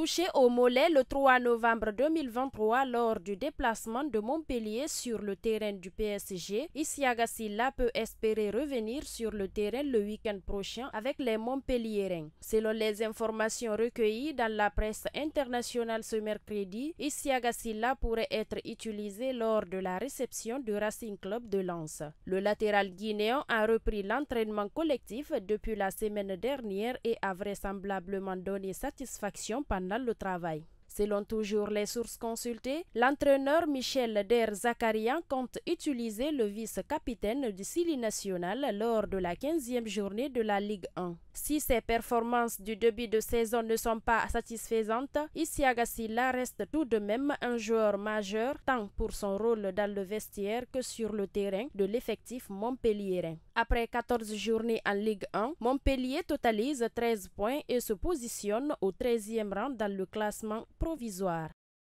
touché au mollet le 3 novembre 2023 lors du déplacement de Montpellier sur le terrain du PSG. Silla peut espérer revenir sur le terrain le week-end prochain avec les Montpelliérains. Selon les informations recueillies dans la presse internationale ce mercredi, Silla pourrait être utilisé lors de la réception du Racing Club de Lens. Le latéral guinéen a repris l'entraînement collectif depuis la semaine dernière et a vraisemblablement donné satisfaction pendant le travail Selon toujours les sources consultées, l'entraîneur Michel Der Zakarian compte utiliser le vice-capitaine du Sili National lors de la 15e journée de la Ligue 1. Si ses performances du début de saison ne sont pas satisfaisantes, Sila reste tout de même un joueur majeur tant pour son rôle dans le vestiaire que sur le terrain de l'effectif Montpellier. Après 14 journées en Ligue 1, Montpellier totalise 13 points et se positionne au 13e rang dans le classement improvisar